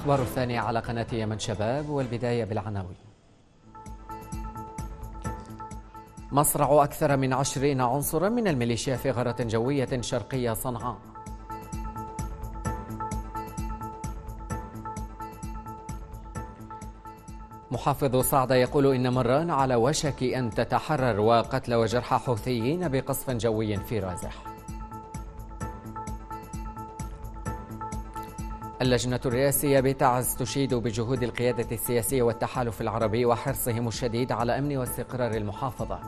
الأخبار الثانية على قناة يمن شباب والبداية بالعناوين مصرع أكثر من عشرين عنصرا من الميليشيا في غارة جوية شرقية صنعاء محافظ صعدة يقول إن مران على وشك أن تتحرر وقتل وجرح حوثيين بقصف جوي في رازح اللجنة الرئاسية بتعز تشيد بجهود القيادة السياسية والتحالف العربي وحرصهم الشديد على أمن واستقرار المحافظة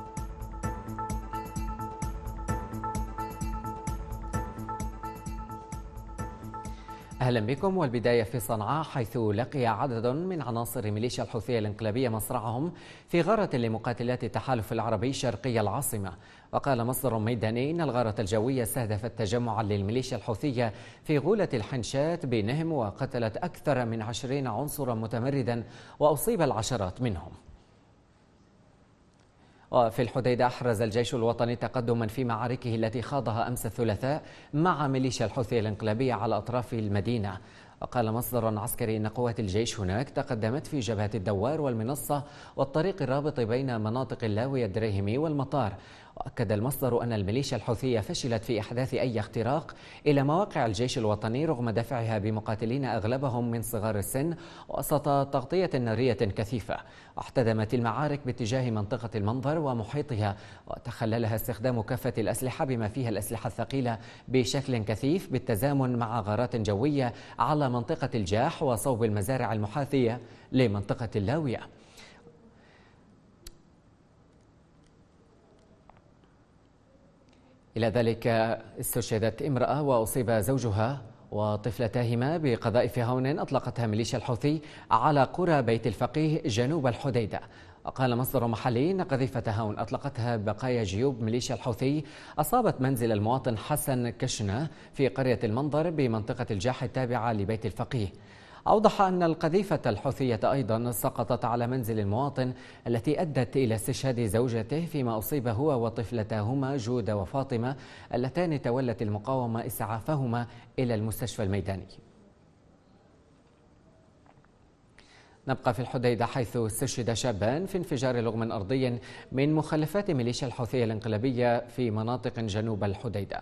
أهلا بكم والبداية في صنعاء حيث لقي عدد من عناصر ميليشيا الحوثية الانقلابية مصرعهم في غارة لمقاتلات التحالف العربي شرقي العاصمة وقال مصدر ميداني إن الغارة الجوية استهدفت تجمعا للميليشيا الحوثية في غولة الحنشات بينهم وقتلت أكثر من عشرين عنصرا متمردا وأصيب العشرات منهم وفي الحديدة أحرز الجيش الوطني تقدما في معاركه التي خاضها أمس الثلاثاء مع ميليشيا الحوثي الانقلابية على أطراف المدينة وقال مصدر عسكري أن قوات الجيش هناك تقدمت في جبهة الدوار والمنصة والطريق الرابط بين مناطق اللاوية الدريهمي والمطار وأكد المصدر أن الميليشيا الحوثية فشلت في إحداث أي اختراق إلى مواقع الجيش الوطني رغم دفعها بمقاتلين أغلبهم من صغار السن وسط تغطية نارية كثيفة احتدمت المعارك باتجاه منطقة المنظر ومحيطها وتخللها استخدام كافة الأسلحة بما فيها الأسلحة الثقيلة بشكل كثيف بالتزامن مع غارات جوية على منطقة الجاح وصوب المزارع المحاذية لمنطقة اللاوية إلى ذلك استشهدت امرأة وأصيب زوجها وطفلتاهما بقذائف هون أطلقتها ميليشيا الحوثي على قرى بيت الفقيه جنوب الحديدة وقال مصدر محلي أن قذيفة هون أطلقتها بقايا جيوب ميليشيا الحوثي أصابت منزل المواطن حسن كشنة في قرية المنظر بمنطقة الجاح التابعة لبيت الفقيه أوضح أن القذيفة الحوثية أيضا سقطت على منزل المواطن التي أدت إلى استشهاد زوجته فيما أصيب هو وطفلتاهما جودة وفاطمة اللتان تولت المقاومة إسعافهما إلى المستشفى الميداني نبقى في الحديدة حيث استشهد شابان في انفجار لغم أرضي من مخلفات ميليشيا الحوثية الانقلابية في مناطق جنوب الحديدة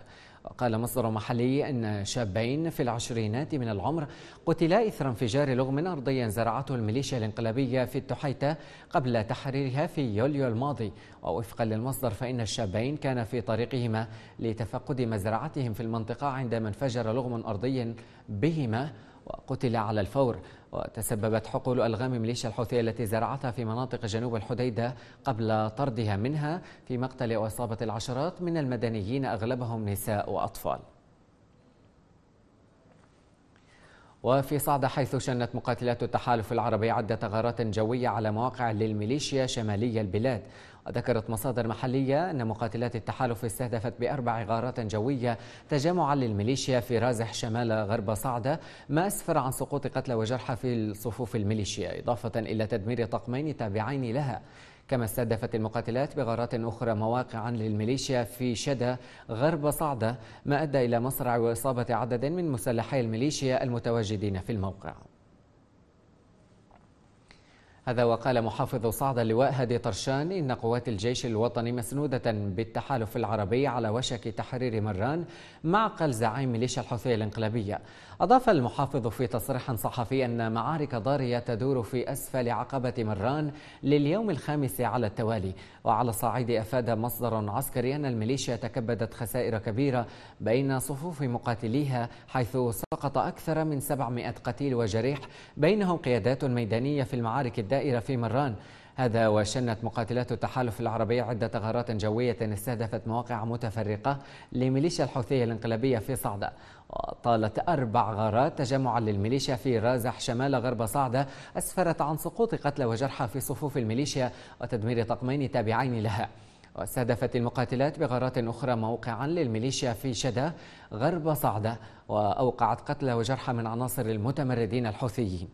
قال مصدر محلي أن شابين في العشرينات من العمر قتلا إثر انفجار لغم أرضي زرعته الميليشيا الانقلابية في التحيتة قبل تحريرها في يوليو الماضي ووفقا للمصدر فإن الشابين كان في طريقهما لتفقد مزرعتهم في المنطقة عندما انفجر لغم أرضي بهما وقتل على الفور وتسببت حقول ألغام ميليشيا الحوثية التي زرعتها في مناطق جنوب الحديدة قبل طردها منها في مقتل وإصابة العشرات من المدنيين أغلبهم نساء وأطفال وفي صعدة حيث شنت مقاتلات التحالف العربي عدة غارات جوية على مواقع للميليشيا شمالي البلاد وذكرت مصادر محلية أن مقاتلات التحالف استهدفت بأربع غارات جوية تجمعا للميليشيا في رازح شمال غرب صعدة ما أسفر عن سقوط قتلى وجرحى في صفوف الميليشيا إضافة إلى تدمير طقمين تابعين لها كما استهدفت المقاتلات بغارات أخرى مواقعا للميليشيا في شدة غرب صعدة ما أدى إلى مصرع وإصابة عدد من مسلحي الميليشيا المتواجدين في الموقع هذا وقال محافظ صعد اللواء هادي طرشان إن قوات الجيش الوطني مسنودة بالتحالف العربي على وشك تحرير مران معقل زعيم ميليشيا الحوثية الانقلابية أضاف المحافظ في تصريح صحفي أن معارك ضارية تدور في أسفل عقبة مران لليوم الخامس على التوالي وعلى الصعيد أفاد مصدر عسكري أن الميليشيا تكبدت خسائر كبيرة بين صفوف مقاتليها حيث سقط أكثر من 700 قتيل وجريح بينهم قيادات ميدانية في المعارك الدائرة في مران هذا وشنت مقاتلات التحالف العربي عدة غارات جوية استهدفت مواقع متفرقة لميليشيا الحوثية الانقلابية في صعدة طالت أربع غارات تجمعا للميليشيا في رازح شمال غرب صعدة أسفرت عن سقوط قتلى وجرحى في صفوف الميليشيا وتدمير طقمين تابعين لها واستهدفت المقاتلات بغارات أخرى موقعا للميليشيا في شدة غرب صعدة وأوقعت قتلى وجرحى من عناصر المتمردين الحوثيين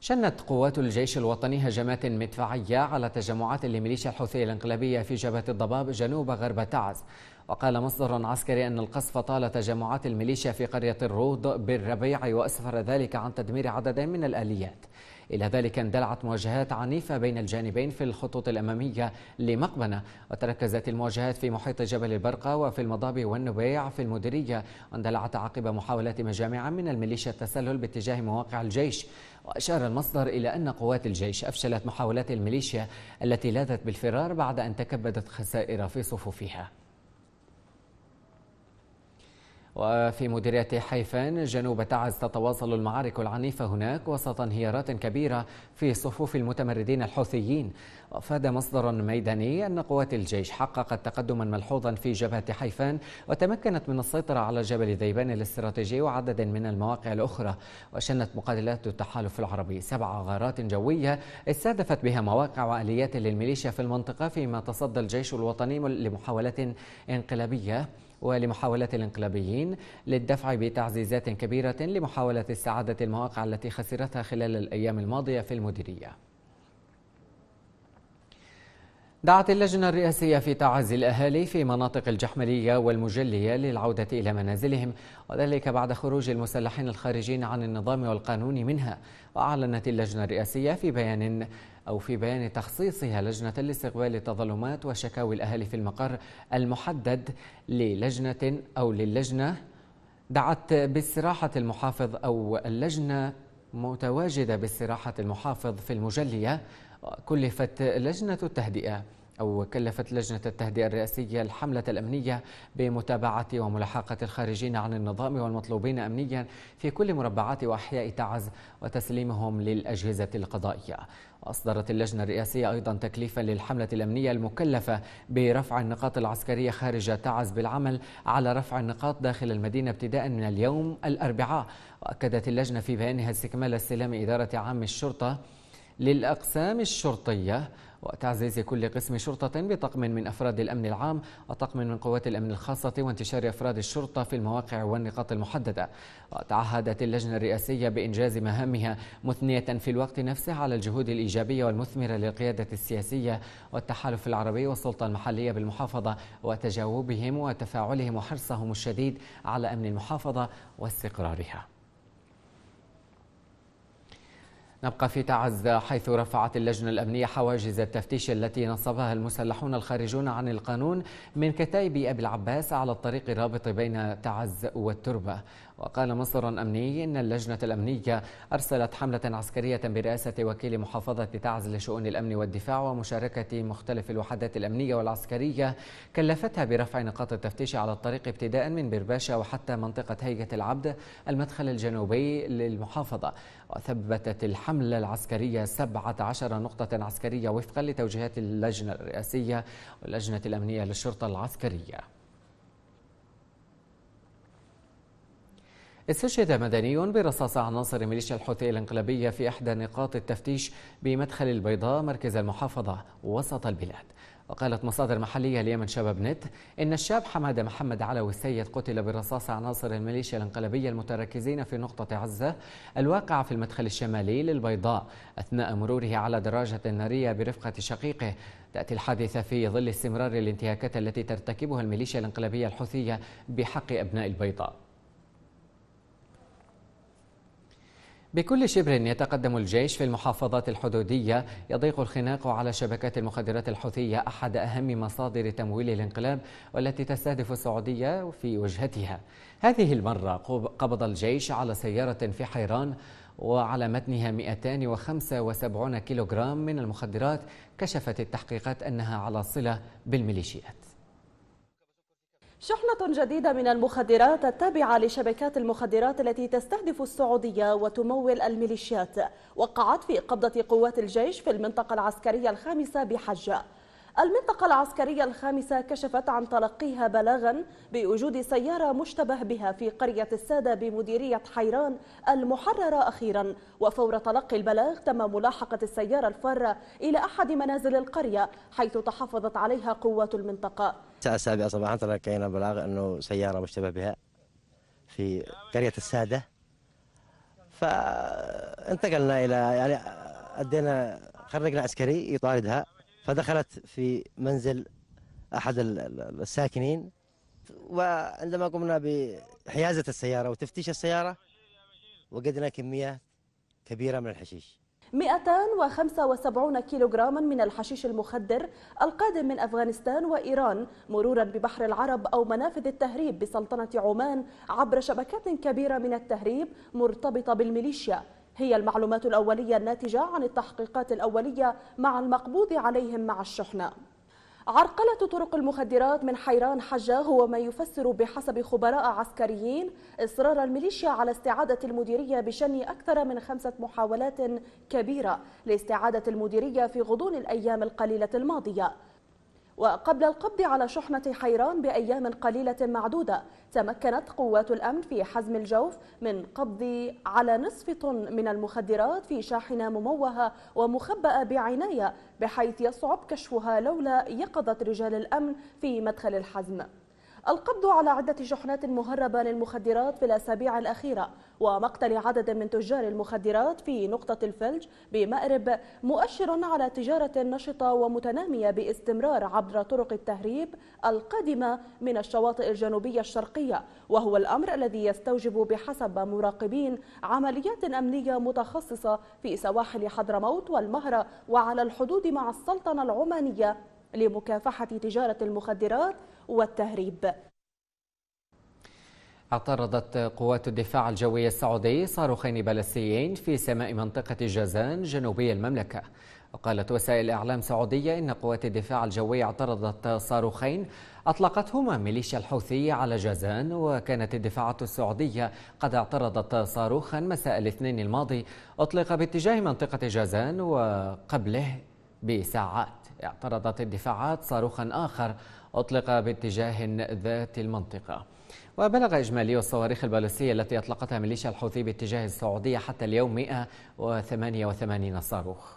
شنت قوات الجيش الوطني هجمات مدفعية على تجمعات لميليشيا الحوثية الانقلابية في جبهة الضباب جنوب غرب تعز وقال مصدر عسكري أن القصف طال تجمعات الميليشيا في قرية الروض بالربيع وأسفر ذلك عن تدمير عدد من الآليات إلى ذلك اندلعت مواجهات عنيفة بين الجانبين في الخطوط الأمامية لمقبنة وتركزت المواجهات في محيط جبل البرقة وفي المضاب والنبيع في المديرية واندلعت عقب محاولات مجامع من الميليشيا التسلل باتجاه مواقع الجيش وأشار المصدر إلى أن قوات الجيش أفشلت محاولات الميليشيا التي لاذت بالفرار بعد أن تكبدت خسائر في صفوفها وفي مديرية حيفان جنوب تعز تتواصل المعارك العنيفة هناك وسط انهيارات كبيرة في صفوف المتمردين الحوثيين أفاد مصدر ميداني أن قوات الجيش حققت تقدما ملحوظا في جبهة حيفان وتمكنت من السيطرة على جبل ذيبان الاستراتيجي وعدد من المواقع الأخرى وشنت مقاتلات التحالف العربي سبع غارات جوية استهدفت بها مواقع وآليات للميليشيا في المنطقة فيما تصدى الجيش الوطني لمحاولة انقلابية ولمحاولة الانقلابيين للدفع بتعزيزات كبيرة لمحاولة استعادة المواقع التي خسرتها خلال الأيام الماضية في المديرية دعت اللجنة الرئاسية في تعزي الأهالي في مناطق الجحملية والمجلية للعودة إلى منازلهم وذلك بعد خروج المسلحين الخارجين عن النظام والقانون منها وأعلنت اللجنة الرئاسية في بيان أو في بيان تخصيصها لجنة لاستقبال التظلمات وشكاوي الأهالي في المقر المحدد للجنة أو للجنة دعت باستراحة المحافظ أو اللجنة متواجدة باستراحة المحافظ في المجلية كلفت لجنة التهدئة أو كلفت لجنة التهدئة الرئاسية الحملة الأمنية بمتابعة وملاحقة الخارجين عن النظام والمطلوبين أمنيا في كل مربعات وأحياء تعز وتسليمهم للأجهزة القضائية وأصدرت اللجنة الرئاسية أيضا تكليفا للحملة الأمنية المكلفة برفع النقاط العسكرية خارج تعز بالعمل على رفع النقاط داخل المدينة ابتداء من اليوم الأربعاء وأكدت اللجنة في بيانها استكمال استلام إدارة عام الشرطة للأقسام الشرطية وتعزيز كل قسم شرطة بطقم من أفراد الأمن العام وطقم من قوات الأمن الخاصة وانتشار أفراد الشرطة في المواقع والنقاط المحددة وتعهدت اللجنة الرئاسية بإنجاز مهامها مثنية في الوقت نفسه على الجهود الإيجابية والمثمرة للقيادة السياسية والتحالف العربي والسلطة المحلية بالمحافظة وتجاوبهم وتفاعلهم وحرصهم الشديد على أمن المحافظة واستقرارها نبقى في تعز حيث رفعت اللجنة الأمنية حواجز التفتيش التي نصبها المسلحون الخارجون عن القانون من كتائب أبي العباس على الطريق الرابط بين تعز والتربة وقال مصدر أمني إن اللجنة الأمنية أرسلت حملة عسكرية برئاسة وكيل محافظة تعز لشؤون الأمن والدفاع ومشاركة مختلف الوحدات الأمنية والعسكرية كلفتها برفع نقاط التفتيش على الطريق ابتداء من برباشا وحتى منطقة هيئة العبد المدخل الجنوبي للمحافظة وثبتت الحملة العسكرية 17 نقطة عسكرية وفقا لتوجيهات اللجنة الرئاسية واللجنة الأمنية للشرطة العسكرية استشهد مدني برصاص عناصر ميليشيا الحوثي الانقلابية في إحدى نقاط التفتيش بمدخل البيضاء مركز المحافظة وسط البلاد وقالت مصادر محلية ليمن شباب نت إن الشاب حمادة محمد علوي السيد قتل برصاص عناصر الميليشيا الانقلابية المتركزين في نقطة عزة الواقعة في المدخل الشمالي للبيضاء أثناء مروره على دراجة نارية برفقة شقيقه تأتي الحادثة في ظل استمرار الانتهاكات التي ترتكبها الميليشيا الانقلابية الحوثية بحق أبناء البيضاء بكل شبر يتقدم الجيش في المحافظات الحدودية يضيق الخناق على شبكات المخدرات الحوثية أحد أهم مصادر تمويل الانقلاب والتي تستهدف السعودية في وجهتها هذه المرة قبض الجيش على سيارة في حيران وعلى متنها 275 كيلوغرام من المخدرات كشفت التحقيقات أنها على صلة بالميليشيات شحنة جديدة من المخدرات التابعة لشبكات المخدرات التي تستهدف السعودية وتمول الميليشيات وقعت في قبضة قوات الجيش في المنطقة العسكرية الخامسة بحجة المنطقة العسكرية الخامسة كشفت عن تلقيها بلاغا بوجود سيارة مشتبه بها في قرية السادة بمديرية حيران المحررة أخيرا وفور تلقي البلاغ تم ملاحقة السيارة الفارة إلى أحد منازل القرية حيث تحفظت عليها قوات المنطقة الساعة السابعة صباحا تلقينا بلاغ أنه سيارة مشتبه بها في قرية السادة فانتقلنا إلى يعني أدينا خرجنا عسكري يطاردها فدخلت في منزل أحد الساكنين وعندما قمنا بحيازة السيارة وتفتيش السيارة وجدنا كمية كبيرة من الحشيش 275 كيلوغراما من الحشيش المخدر القادم من أفغانستان وإيران مرورا ببحر العرب أو منافذ التهريب بسلطنة عمان عبر شبكات كبيرة من التهريب مرتبطة بالميليشيا هي المعلومات الأولية الناتجة عن التحقيقات الأولية مع المقبوض عليهم مع الشحنة عرقلة طرق المخدرات من حيران حجة هو ما يفسر بحسب خبراء عسكريين إصرار الميليشيا على استعادة المديرية بشن أكثر من خمسة محاولات كبيرة لاستعادة المديرية في غضون الأيام القليلة الماضية وقبل القبض على شحنة حيران بأيام قليلة معدودة تمكنت قوات الأمن في حزم الجوف من قبض على نصف طن من المخدرات في شاحنة مموهة ومخبأة بعناية بحيث يصعب كشفها لولا يقظة رجال الأمن في مدخل الحزم القبض على عدة شحنات مهربة للمخدرات في الأسابيع الأخيرة ومقتل عدد من تجار المخدرات في نقطة الفلج بمأرب مؤشر على تجارة نشطة ومتنامية باستمرار عبر طرق التهريب القادمة من الشواطئ الجنوبية الشرقية وهو الأمر الذي يستوجب بحسب مراقبين عمليات أمنية متخصصة في سواحل حضرموت والمهرة وعلى الحدود مع السلطنة العمانية لمكافحة تجارة المخدرات والتهريب اعترضت قوات الدفاع الجوي السعودي صاروخين بالستيين في سماء منطقة جازان جنوبي المملكة وقالت وسائل إعلام سعودية إن قوات الدفاع الجوي اعترضت صاروخين أطلقتهما ميليشيا الحوثية على جازان وكانت الدفاعات السعودية قد اعترضت صاروخا مساء الاثنين الماضي أطلق باتجاه منطقة جازان وقبله بساعات اعترضت الدفاعات صاروخا آخر أطلق باتجاه ذات المنطقة وبلغ إجمالي الصواريخ البالستية التي أطلقتها ميليشيا الحوثي باتجاه السعودية حتى اليوم 188 صاروخ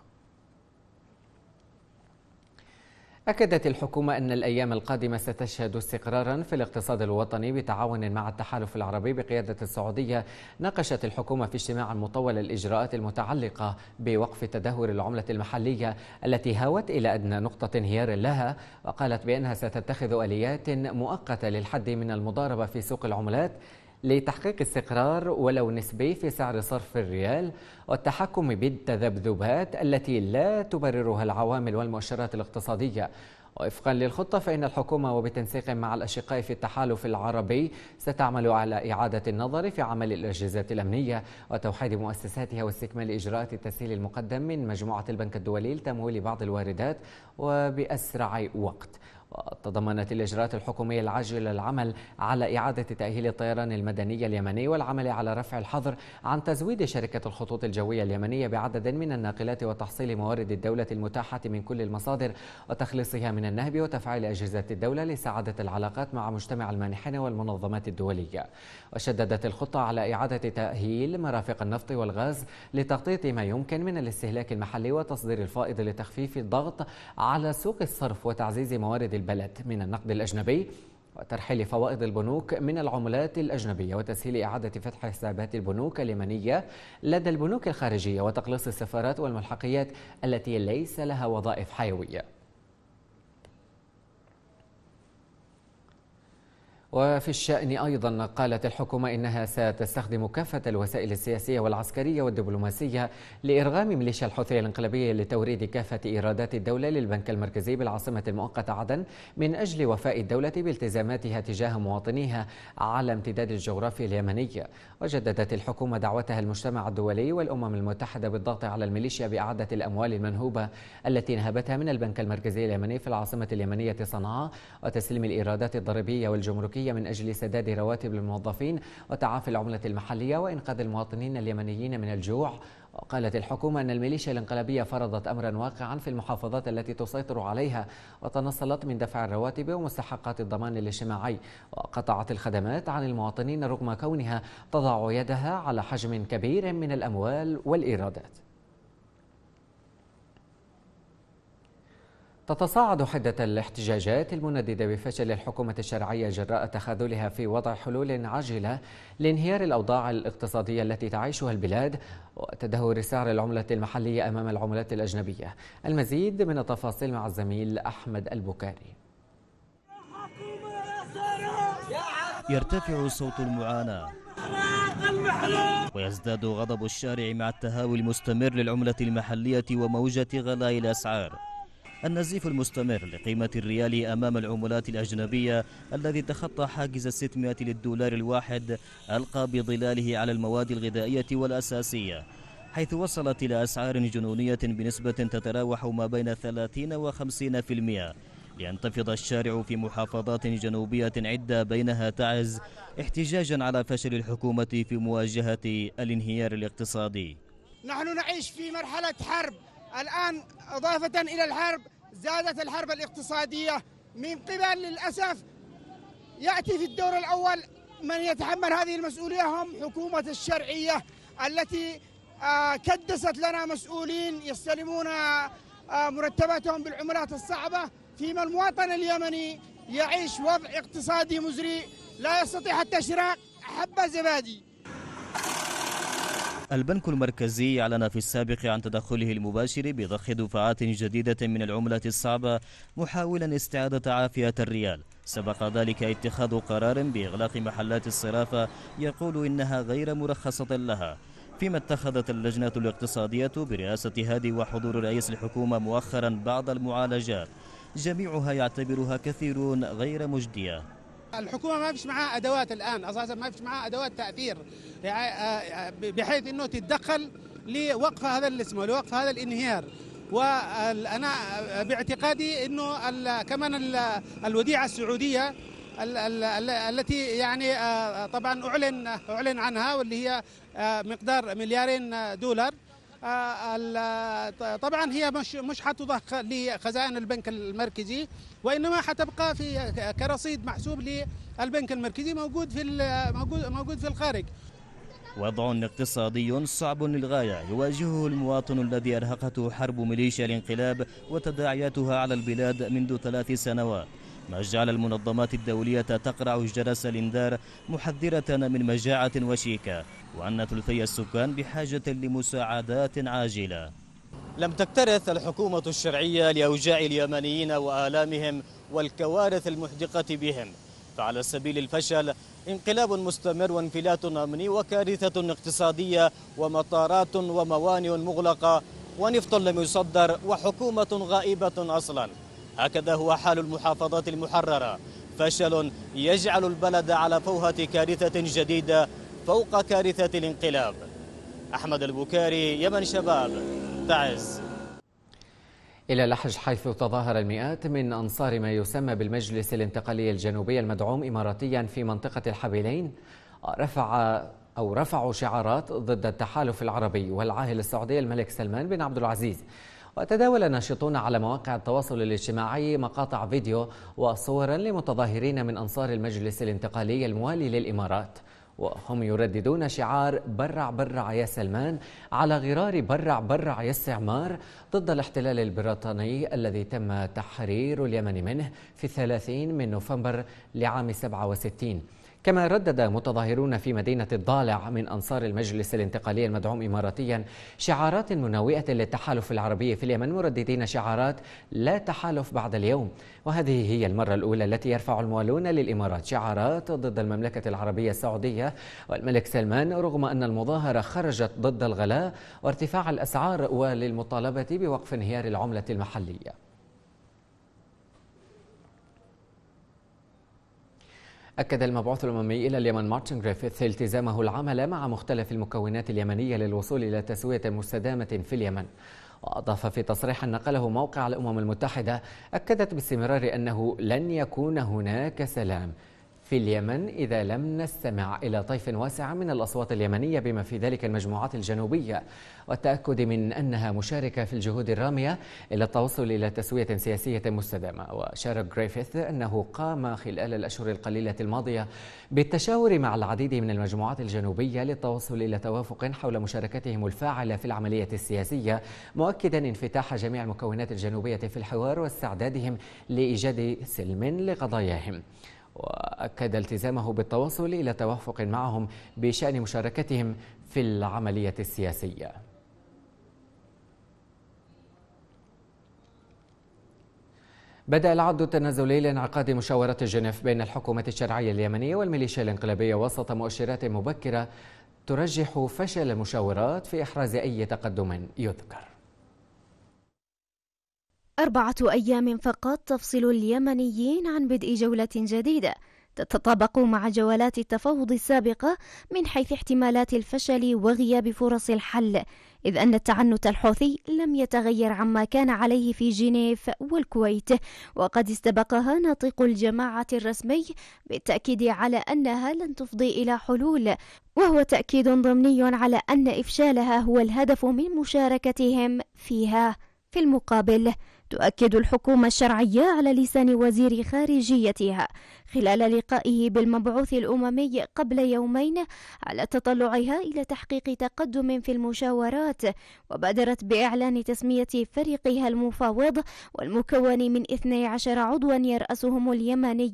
أكدت الحكومة أن الأيام القادمة ستشهد استقرارا في الاقتصاد الوطني بتعاون مع التحالف العربي بقيادة السعودية ناقشت الحكومة في اجتماع مطول الإجراءات المتعلقة بوقف تدهور العملة المحلية التي هاوت إلى أدنى نقطة انهيار لها وقالت بأنها ستتخذ آليات مؤقتة للحد من المضاربة في سوق العملات لتحقيق استقرار ولو نسبي في سعر صرف الريال والتحكم بالتذبذبات التي لا تبررها العوامل والمؤشرات الاقتصادية وفقا للخطة فإن الحكومة وبتنسيق مع الأشقاء في التحالف العربي ستعمل على إعادة النظر في عمل الأجهزة الأمنية وتوحيد مؤسساتها واستكمال إجراءات التسهيل المقدم من مجموعة البنك الدولي لتمويل بعض الواردات وبأسرع وقت وتضمنت الإجراءات الحكومية العاجلة العمل على إعادة تأهيل الطيران المدني اليمني والعمل على رفع الحظر عن تزويد شركة الخطوط الجوية اليمنية بعدد من الناقلات وتحصيل موارد الدولة المتاحة من كل المصادر وتخليصها من النهب وتفعيل أجهزة الدولة لسعادة العلاقات مع مجتمع المانحين والمنظمات الدولية وشددت الخطة على إعادة تأهيل مرافق النفط والغاز لتغطية ما يمكن من الاستهلاك المحلي وتصدير الفائض لتخفيف الضغط على سوق الصرف وتعزيز موارد البلد من النقد الأجنبي وترحيل فوائد البنوك من العملات الأجنبية وتسهيل إعادة فتح حسابات البنوك اليمنية لدى البنوك الخارجية وتقليص السفارات والملحقيات التي ليس لها وظائف حيوية وفي الشأن أيضا قالت الحكومة إنها ستستخدم كافة الوسائل السياسية والعسكرية والدبلوماسية لإرغام ميليشيا الحوثي الانقلابية لتوريد كافة إيرادات الدولة للبنك المركزي بالعاصمة المؤقتة عدن من أجل وفاء الدولة بالتزاماتها تجاه مواطنيها على امتداد الجغرافيا اليمني وجددت الحكومة دعوتها المجتمع الدولي والأمم المتحدة بالضغط على الميليشيا بإعادة الأموال المنهوبة التي انهبتها من البنك المركزي اليمني في العاصمة اليمنية صنعاء وتسليم الإيرادات الضريبية والجمركية الدولية من أجل سداد رواتب الموظفين وتعافي العملة المحلية وإنقاذ المواطنين اليمنيين من الجوع وقالت الحكومة أن الميليشيا الانقلابية فرضت أمرا واقعا في المحافظات التي تسيطر عليها وتنصلت من دفع الرواتب ومستحقات الضمان الاجتماعي وقطعت الخدمات عن المواطنين رغم كونها تضع يدها على حجم كبير من الأموال والإيرادات تتصاعد حدة الاحتجاجات المنددة بفشل الحكومة الشرعية جراء تخاذلها في وضع حلول عاجلة لانهيار الأوضاع الاقتصادية التي تعيشها البلاد وتدهور سعر العملة المحلية أمام العملات الأجنبية المزيد من التفاصيل مع الزميل أحمد البكاري يرتفع صوت المعاناة ويزداد غضب الشارع مع التهاوي المستمر للعملة المحلية وموجة غلاء الأسعار النزيف المستمر لقيمة الريال أمام العملات الأجنبية الذي تخطى حاجز 600 للدولار الواحد ألقى بظلاله على المواد الغذائية والأساسية حيث وصلت إلى أسعار جنونية بنسبة تتراوح ما بين 30 و 50% لينتفض الشارع في محافظات جنوبية عدة بينها تعز احتجاجا على فشل الحكومة في مواجهة الانهيار الاقتصادي نحن نعيش في مرحلة حرب الآن إضافة إلى الحرب زادت الحرب الاقتصادية من قبل للأسف يأتي في الدور الأول من يتحمل هذه المسؤولية هم حكومة الشرعية التي آه، كدست لنا مسؤولين يستلمون آه، مرتباتهم بالعملات الصعبة فيما المواطن اليمني يعيش وضع اقتصادي مزري لا يستطيع حتى شراء حبة زبادي البنك المركزي أعلن في السابق عن تدخله المباشر بضخ دفعات جديدة من العملة الصعبة محاولا استعادة عافية الريال سبق ذلك اتخاذ قرار بإغلاق محلات الصرافة يقول إنها غير مرخصة لها فيما اتخذت اللجنة الاقتصادية برئاسة هادي وحضور رئيس الحكومة مؤخرا بعض المعالجات جميعها يعتبرها كثيرون غير مجدية الحكومه ما فيش معها ادوات الان اساسا ما فيش معها ادوات تاثير يعني، آه، آه، بحيث انه تتدخل لوقف هذا الاسم ولوقف هذا الانهيار وانا آه، باعتقادي انه كمان الوديعه السعوديه التي يعني طبعا اعلن اعلن عنها واللي هي مقدار مليارين دولار آه، طبعا هي مش مش حتضخ لخزائن البنك المركزي وانما حتبقى في كرصيد محسوب للبنك المركزي موجود في موجود موجود في الخارج وضع اقتصادي صعب للغاية يواجهه المواطن الذي أرهقته حرب ميليشيا الانقلاب وتداعياتها على البلاد منذ ثلاث سنوات ما جعل المنظمات الدولية تقرع جرس الإنذار محذرة من مجاعة وشيكة وأن ثلثي السكان بحاجة لمساعدات عاجلة لم تكترث الحكومة الشرعية لأوجاع اليمنيين وآلامهم والكوارث المحدقة بهم فعلى سبيل الفشل انقلاب مستمر وانفلات أمني وكارثة اقتصادية ومطارات وموانئ مغلقة ونفط لم يصدر وحكومة غائبة أصلاً هكذا هو حال المحافظات المحررة فشل يجعل البلد على فوهة كارثة جديدة فوق كارثة الانقلاب أحمد البكاري يمن شباب تعز إلى لحج حيث تظاهر المئات من أنصار ما يسمى بالمجلس الانتقالي الجنوبي المدعوم إماراتيا في منطقة الحبيلين رفع أو رفعوا شعارات ضد التحالف العربي والعاهل السعودي الملك سلمان بن عبد العزيز وتداول ناشطون على مواقع التواصل الاجتماعي مقاطع فيديو وصورا لمتظاهرين من أنصار المجلس الانتقالي الموالي للإمارات وهم يرددون شعار برع برع يا سلمان على غرار برع برع يا استعمار ضد الاحتلال البريطاني الذي تم تحرير اليمن منه في 30 من نوفمبر لعام 67 كما ردد متظاهرون في مدينة الضالع من أنصار المجلس الانتقالي المدعوم إماراتيا شعارات منوئة للتحالف العربي في اليمن مرددين شعارات لا تحالف بعد اليوم وهذه هي المرة الأولى التي يرفع الموالون للإمارات شعارات ضد المملكة العربية السعودية والملك سلمان رغم أن المظاهرة خرجت ضد الغلاء وارتفاع الأسعار وللمطالبة بوقف انهيار العملة المحلية أكد المبعوث الأممي إلى اليمن مارتن جريفيث التزامه العمل مع مختلف المكونات اليمنية للوصول إلى تسوية مستدامة في اليمن وأضاف في تصريح نقله موقع الأمم المتحدة أكدت باستمرار أنه لن يكون هناك سلام في اليمن إذا لم نستمع إلى طيف واسع من الأصوات اليمنية بما في ذلك المجموعات الجنوبية والتأكد من أنها مشاركة في الجهود الرامية إلى التوصل إلى تسوية سياسية مستدامة وشارك غريفيث أنه قام خلال الأشهر القليلة الماضية بالتشاور مع العديد من المجموعات الجنوبية للتوصل إلى توافق حول مشاركتهم الفاعلة في العملية السياسية مؤكدا انفتاح جميع المكونات الجنوبية في الحوار واستعدادهم لإيجاد سلم لقضاياهم وأكد التزامه بالتواصل إلى توافق معهم بشأن مشاركتهم في العملية السياسية بدأ العد التنازلي لانعقاد مشاورة جنيف بين الحكومة الشرعية اليمنية والميليشيا الانقلابية وسط مؤشرات مبكرة ترجح فشل المشاورات في إحراز أي تقدم يذكر أربعة أيام فقط تفصل اليمنيين عن بدء جولة جديدة تتطابق مع جولات التفاوض السابقة من حيث احتمالات الفشل وغياب فرص الحل، إذ أن التعنت الحوثي لم يتغير عما كان عليه في جنيف والكويت، وقد استبقها ناطق الجماعة الرسمي بالتأكيد على أنها لن تفضي إلى حلول، وهو تأكيد ضمني على أن إفشالها هو الهدف من مشاركتهم فيها. في المقابل تؤكد الحكومة الشرعية على لسان وزير خارجيتها خلال لقائه بالمبعوث الأممي قبل يومين على تطلعها إلى تحقيق تقدم في المشاورات وبادرت بإعلان تسمية فريقها المفاوض والمكون من 12 عضوا يرأسهم اليمني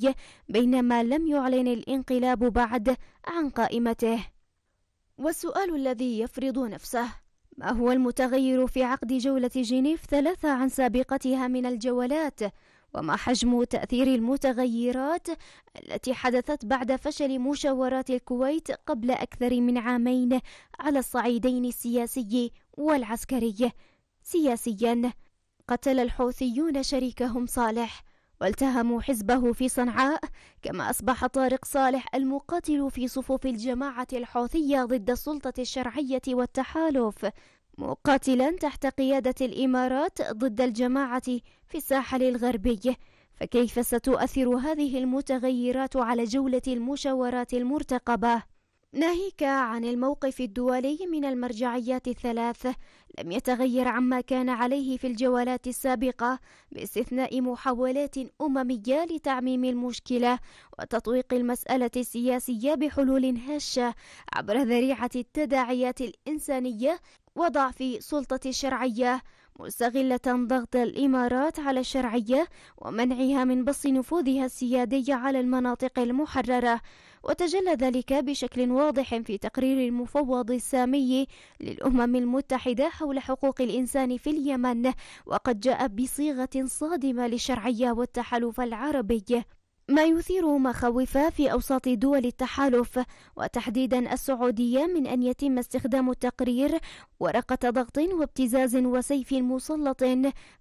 بينما لم يعلن الانقلاب بعد عن قائمته والسؤال الذي يفرض نفسه ما هو المتغير في عقد جولة جنيف ثلاثة عن سابقتها من الجولات وما حجم تأثير المتغيرات التي حدثت بعد فشل مشاورات الكويت قبل أكثر من عامين على الصعيدين السياسي والعسكري سياسيا قتل الحوثيون شريكهم صالح والتهموا حزبه في صنعاء كما أصبح طارق صالح المقاتل في صفوف الجماعة الحوثية ضد السلطة الشرعية والتحالف مقاتلا تحت قيادة الإمارات ضد الجماعة في الساحل الغربي فكيف ستؤثر هذه المتغيرات على جولة المشاورات المرتقبة؟ ناهيك عن الموقف الدولي من المرجعيات الثلاث لم يتغير عما كان عليه في الجولات السابقة باستثناء محاولات أممية لتعميم المشكلة وتطويق المسألة السياسية بحلول هشة عبر ذريعة التداعيات الإنسانية وضعف سلطة الشرعية مستغلة ضغط الإمارات على الشرعية ومنعها من بسط نفوذها السيادي على المناطق المحررة وتجلى ذلك بشكل واضح في تقرير المفوض السامي للأمم المتحدة حول حقوق الإنسان في اليمن وقد جاء بصيغة صادمة للشرعية والتحالف العربي ما يثير مخاوف في أوساط دول التحالف وتحديدا السعودية من أن يتم استخدام التقرير ورقة ضغط وابتزاز وسيف مسلط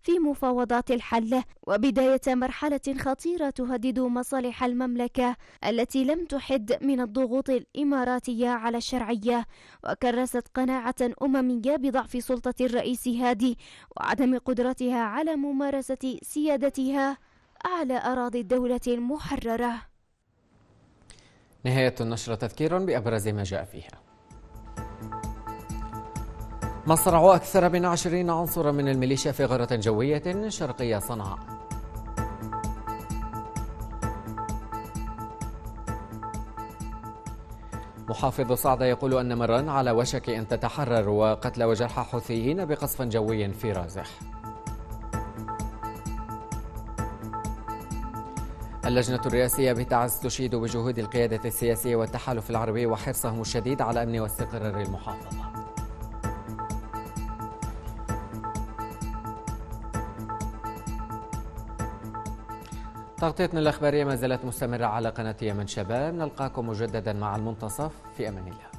في مفاوضات الحل وبداية مرحلة خطيرة تهدد مصالح المملكة التي لم تحد من الضغوط الإماراتية على الشرعية وكرست قناعة أممية بضعف سلطة الرئيس هادي وعدم قدرتها على ممارسة سيادتها أعلى أراضي الدولة المحررة نهاية النشرة تذكير بأبرز ما جاء فيها مصرع أكثر من عشرين عنصرا من الميليشيا في غارة جوية شرقية صنعاء محافظ صعدة يقول أن مران على وشك أن تتحرر وقتل وجرح حوثيين بقصف جوي في رازح اللجنة الرئاسية بتعز تشيد بجهود القيادة السياسية والتحالف العربي وحرصهم الشديد على أمن واستقرار المحافظة تغطيتنا الأخبارية ما زالت مستمرة على قناة يمن شباب نلقاكم مجددا مع المنتصف في أمان الله